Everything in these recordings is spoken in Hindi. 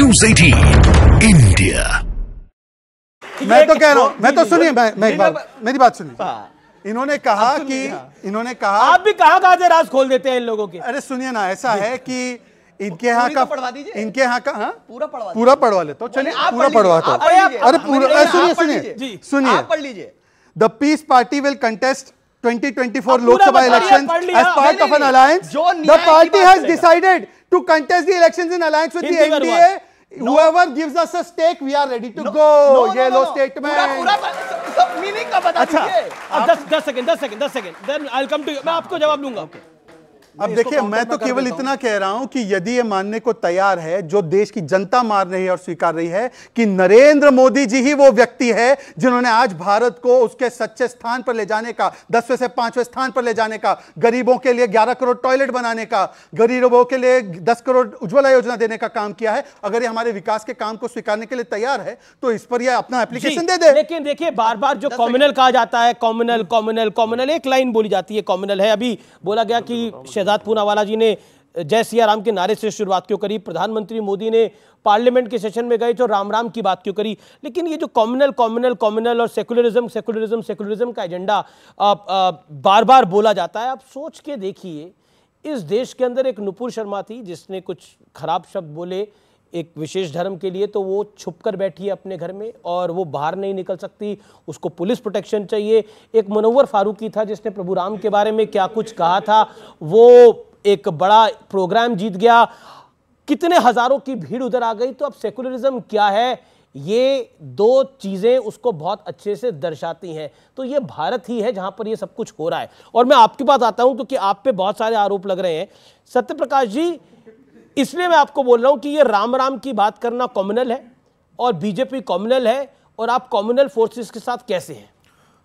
न्यूज एटीन इंडिया मैं तो कह रहा हूँ मैं तो सुनिए मैं, मैं एक बार मेरी बात सुनिए हाँ। इन्होंने कहा कि इन्होंने कहा आप भी कहा गाजे राज खोल देते हैं इन लोगों के अरे सुनिए ना ऐसा है कि इनके यहाँ तो का इनके यहाँ का हाँ पूरा पढ़वा पूरा पढ़वा लेता तो हूँ चलिए पूरा पढ़वा तो अरे पूरा सुनिए सुनिए सुनिए पढ़ लीजिए the Peace Party will contest 2024 Lok Sabha election as part of an alliance the party has decided to contest the elections in alliance with Hindi the NDA. No. Whoever gives us a stake, we are ready to no, go. No, Yellow no, no. statement. पूरा, पूरा, सब मीनिंग का बता अच्छा, दीजिए। दस दस सेकंड, दस सेकंड, दस second. Then I'll come to you. मैं आपको जवाब दूंगा। Okay. अब देखिए मैं तो केवल इतना कह रहा हूं कि यदि ये मानने को तैयार है जो देश की जनता मान रही है और स्वीकार रही है कि नरेंद्र मोदी जी ही वो व्यक्ति है जिन्होंने आज भारत को उसके सच्चे स्थान पर ले जाने का दसवें से पांचवें स्थान पर ले जाने का गरीबों के लिए ग्यारह करोड़ टॉयलेट बनाने का गरीबों के लिए दस करोड़ उज्ज्वला योजना देने का काम किया है अगर ये हमारे विकास के काम को स्वीकारने के लिए तैयार है तो इस पर यह अपना एप्लीकेशन दे दे लेकिन देखिए बार बार जो कॉम्युनल कहा जाता है कॉम्युनल कॉम्युनल कॉम्युनल एक लाइन बोली जाती है कॉम्युनल है अभी बोला गया कि शहजाद पूनावाला जी ने जय सिया राम के नारे से शुरुआत क्यों करी प्रधानमंत्री मोदी ने पार्लियामेंट के सेशन में गए तो राम राम की बात क्यों करी लेकिन ये जो कॉम्युनल कॉम्युनल कॉम्युनल और सेकुलरिज्म सेकुलरिज्म सेकुलरिज्म का एजेंडा बार बार बोला जाता है आप सोच के देखिए इस देश के अंदर एक नुपुर शर्मा थी जिसने कुछ खराब शब्द बोले एक विशेष धर्म के लिए तो वो छुप कर बैठी है अपने घर में और वो बाहर नहीं निकल सकती उसको पुलिस प्रोटेक्शन चाहिए एक मनोवर फारूकी था जिसने प्रभु राम के बारे में क्या कुछ कहा था वो एक बड़ा प्रोग्राम जीत गया कितने हज़ारों की भीड़ उधर आ गई तो अब सेकुलरिज्म क्या है ये दो चीज़ें उसको बहुत अच्छे से दर्शाती हैं तो ये भारत ही है जहाँ पर ये सब कुछ हो रहा है और मैं आपके पास आता हूँ क्योंकि आप पे बहुत सारे आरोप लग रहे हैं सत्यप्रकाश जी इसलिए मैं आपको बोल रहा हूं कि ये राम राम की बात करना कॉमनल है और बीजेपी कॉमनल है और आप कॉमनल फोर्सेस के साथ कैसे हैं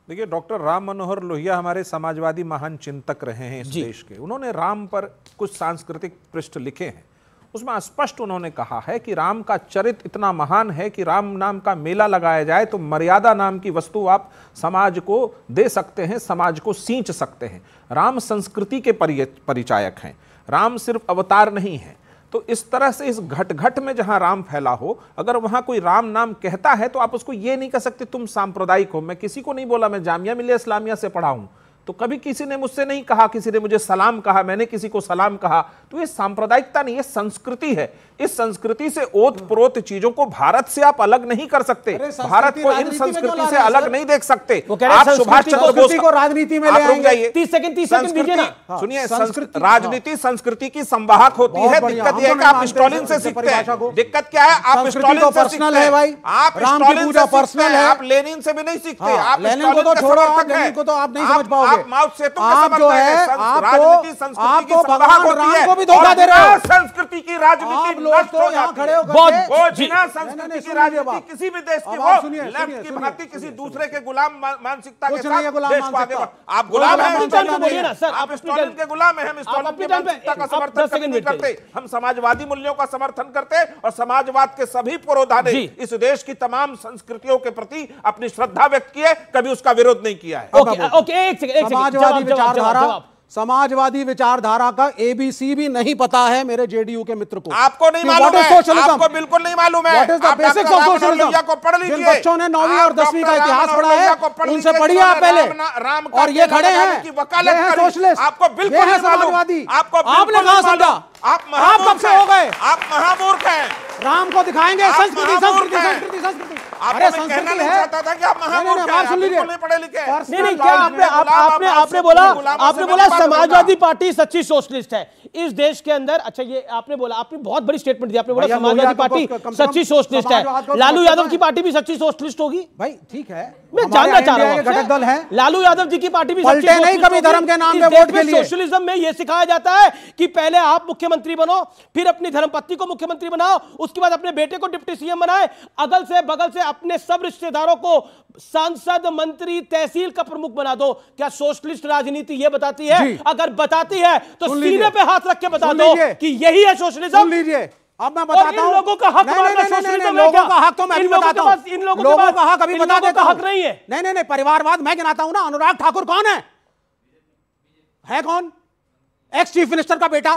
देखिए डॉक्टर राम मनोहर लोहिया हमारे समाजवादी महान चिंतक रहे हैं इस देश के उन्होंने राम पर कुछ सांस्कृतिक पृष्ठ लिखे हैं उसमें स्पष्ट उन्होंने कहा है कि राम का चरित्र इतना महान है कि राम नाम का मेला लगाया जाए तो मर्यादा नाम की वस्तु आप समाज को दे सकते हैं समाज को सींच सकते हैं राम संस्कृति के परिचायक हैं राम सिर्फ अवतार नहीं है तो इस तरह से इस घट घट में जहां राम फैला हो अगर वहां कोई राम नाम कहता है तो आप उसको ये नहीं कह सकते तुम सांप्रदायिक हो मैं किसी को नहीं बोला मैं जामिया मिलिया इस्लामिया से पढ़ा हूं तो कभी किसी ने मुझसे नहीं कहा किसी ने मुझे सलाम कहा मैंने किसी को सलाम कहा तो ये सांप्रदायिकता नहीं ये संस्कृति है इस संस्कृति से ओत प्रोत चीजों को भारत से आप अलग नहीं कर सकते भारत को इन संस्कृति से अलग नहीं देख सकते आप सुभाष चंद्र बोस को राजनीति में तीस सेकंड तीस सेकंड हाँ, सुनिए हाँ। राजनीति संस्कृति की संवाहक होती है दिक्कत यह है तो आप स्टॉलिन से सीखते हैं दिक्कत क्या है आप स्टॉलिन तो से सीखते हैं आप स्टॉलिन से पर्सनल है आप लेनिन से भी नहीं सीखते हाँ, आप लेनिन को तो छोड़ो आप लेनिन को तो आप नहीं समझ पाओगे आप माउथ से तो आप जो है आपको आपको भगवान राम को भी धोखा दे रहे हो संस्कृति की राजनीति लोग तो यहाँ खड़े हो बिना संस्कृति की राजनीति किसी भी देश की हो लेफ्ट की भांति किसी दूसरे के गुलाम मानसिकता के साथ देश को आगे आप गुलाम हैं आप स्टॉलिन के गुलाम हैं हम स्टॉलिन की मानसिकता का समर्थन करते हम समाजवादी मूल्यों का समर्थन करते और समाजवाद के सभी पुरोधा ने इस देश की तमाम संस्कृतियों के प्रति अपनी श्रद्धा व्यक्त की है कभी उसका विरोध नहीं किया है ओके ओके एक सेकंड एक समाजवादी विचारधारा समाजवादी विचारधारा का एबीसी भी नहीं पता है मेरे जेडीयू के मित्र को आपको नहीं मालूम है आपको बिल्कुल नहीं मालूम है बेसिक्स ऑफ सोशलिज्म को पढ़ लीजिए बच्चों ने नौवीं और दसवीं का इतिहास पढ़ा है उनसे पढ़िए आप पहले और ये खड़े हैं वकालत सोशलिस्ट आपको बिल्कुल समाजवादी आपको आपने कहा समझा आप कब से हो गए आप महामूर्ख हैं राम को दिखाएंगे संस्कृति संस्कृति संस्कृति संस्कृति अरे संस्कृति है आप सुन लीजिए नहीं नहीं क्या आपने आपने आपने बोला आपने बोला समाजवादी पार्टी सच्ची सोशलिस्ट है इस देश के अंदर अच्छा ये आपने बोला आपने बहुत बड़ी स्टेटमेंट दी आपने बोला समाजवादी पार्टी सच्ची सोशलिस्ट है लालू यादव की पार्टी भी सच्ची सोशलिस्ट होगी भाई ठीक है मैं जानना चाह रहा हूँ दल है लालू यादव जी की पार्टी भी सच्ची नहीं कभी धर्म के नाम पे वोट के लिए सोशलिज्म में ये सिखाया जाता है कि पहले आप मुख्यमंत्री बनो फिर अपनी धर्म को मुख्यमंत्री बनाओ उसके बाद अपने बेटे को डिप्टी सीएम बनाए अगल से बगल से अपने सब रिश्तेदारों को सांसद मंत्री तहसील का प्रमुख बना दो क्या सोशलिस्ट राजनीति यह बताती है अगर बताती है तो सीने पे हाथ रख के बता दो कि यही है सोशलिज्म लीजिए अब मैं बताता हूं लोगों का हक नहीं, नहीं, नहीं, लोगों का हक तो मैं अभी बताता हूं इन लोगों का हक अभी बता देता हूं हक नहीं है नहीं नहीं नहीं परिवारवाद मैं गिनाता हूं ना अनुराग ठाकुर कौन है है कौन एक्स चीफ मिनिस्टर का बेटा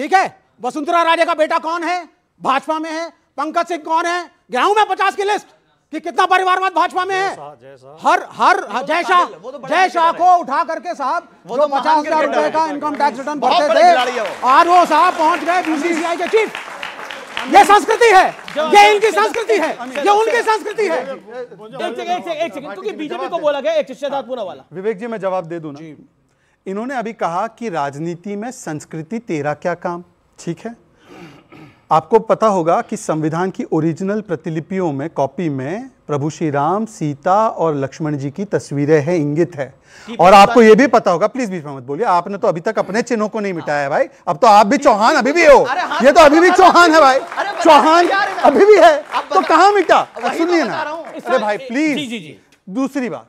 ठीक है वसुंधरा राजे का बेटा कौन है भाजपा में है पंकज सिंह कौन है गेहूं में पचास की लिस्ट कि कितना परिवारवाद भाजपा में है हर हर जय शाह जय शाह तो तो को उठा करके साहब तो जो पचास हजार रुपए का इनकम टैक्स रिटर्न भरते थे और वो साहब पहुंच गए बीसीसीआई के चीफ ये संस्कृति है ये इनकी संस्कृति है ये उनकी संस्कृति है एक सेकंड एक सेकंड सेकंड क्योंकि बीजेपी को बोला गया पूरा वाला विवेक जी मैं जवाब दे दू ना इन्होंने अभी कहा कि राजनीति में संस्कृति तेरा क्या काम ठीक है आपको पता होगा कि संविधान की ओरिजिनल प्रतिलिपियों में कॉपी में प्रभु श्री राम सीता और लक्ष्मण जी की तस्वीरें हैं इंगित है और तो आपको ये भी पता होगा प्लीज बीच में मत बोलिए आपने तो अभी तक अपने चिन्हों को नहीं हाँ। मिटाया है भाई अब तो आप भी चौहान हाँ, अभी भी हो हाँ, ये तो, तो अभी भी तो चौहान है भाई चौहान अभी भी है तो कहाँ मिटा सुनिए ना अरे भाई प्लीज दूसरी बात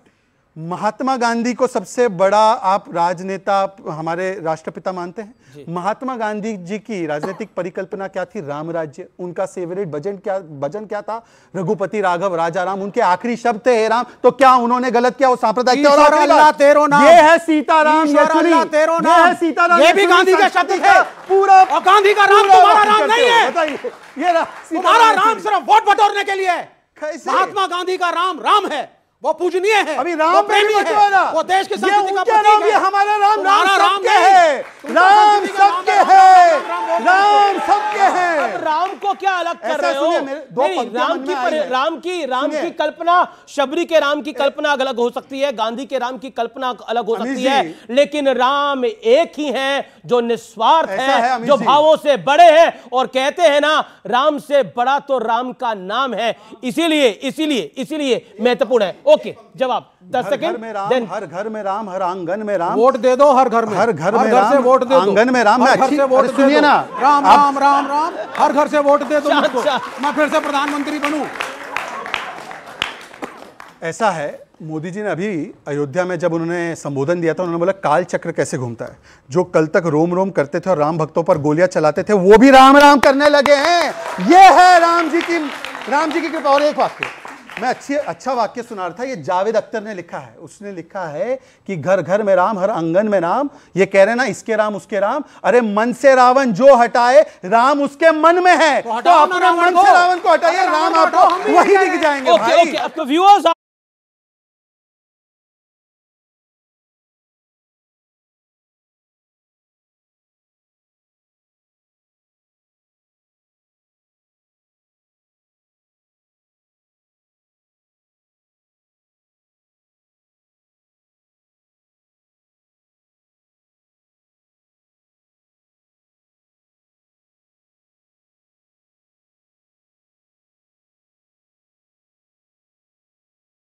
महात्मा गांधी को सबसे बड़ा आप राजनेता हमारे राष्ट्रपिता मानते हैं महात्मा गांधी जी की राजनीतिक परिकल्पना क्या थी राम राज्य उनका फेवरेट भजन क्या भजन क्या था रघुपति राघव राजा राम उनके आखिरी शब्द थे राम तो क्या उन्होंने गलत किया वो सांप्रदायिक ये है सीताराम सीताराम ये भी गांधी का शब्द है पूरा गांधी का राम तुम्हारा राम नहीं है ये तुम्हारा राम सिर्फ वोट बटोरने के लिए महात्मा गांधी का राम राम है वो पूजनीय है अभी राम प्रेमी है वो देश के संस्कृति का प्रतीक है हमारा राम राम सबके है राम सबके है राम सबके है राम को क्या अलग कर रहे हो राम की राम की राम की कल्पना शबरी के राम की कल्पना अलग हो सकती है गांधी के राम की कल्पना अलग हो सकती है लेकिन राम एक ही है जो निस्वार्थ है जो भावों से बड़े हैं और कहते हैं ना राम से बड़ा तो राम का नाम है इसीलिए इसीलिए इसीलिए महत्वपूर्ण है ओके जवाब दस सेकंड हर घर में राम हर आंगन में राम वोट दे दो हर घर में हर घर में राम वोट दे दो आंगन में राम है सुनिए ना राम राम राम राम हर घर से वोट दे दो अच्छा, अच्छा। मैं फिर से प्रधानमंत्री बनू ऐसा है मोदी जी ने अभी अयोध्या में जब उन्होंने संबोधन दिया था उन्होंने बोला काल चक्र कैसे घूमता है जो कल तक रोम रोम करते थे और राम भक्तों पर गोलियां चलाते थे वो भी राम राम करने लगे हैं ये है राम जी की राम जी की कृपा और एक वाक्य मैं अच्छी अच्छा वाक्य सुना रहा था ये जावेद अख्तर ने लिखा है उसने लिखा है कि घर घर में राम हर अंगन में राम ये कह रहे ना इसके राम उसके राम अरे मन से रावण जो हटाए राम उसके मन में है तो, तो अपना मन से रावण को हटाइए राम आपको वही दिख जाएंगे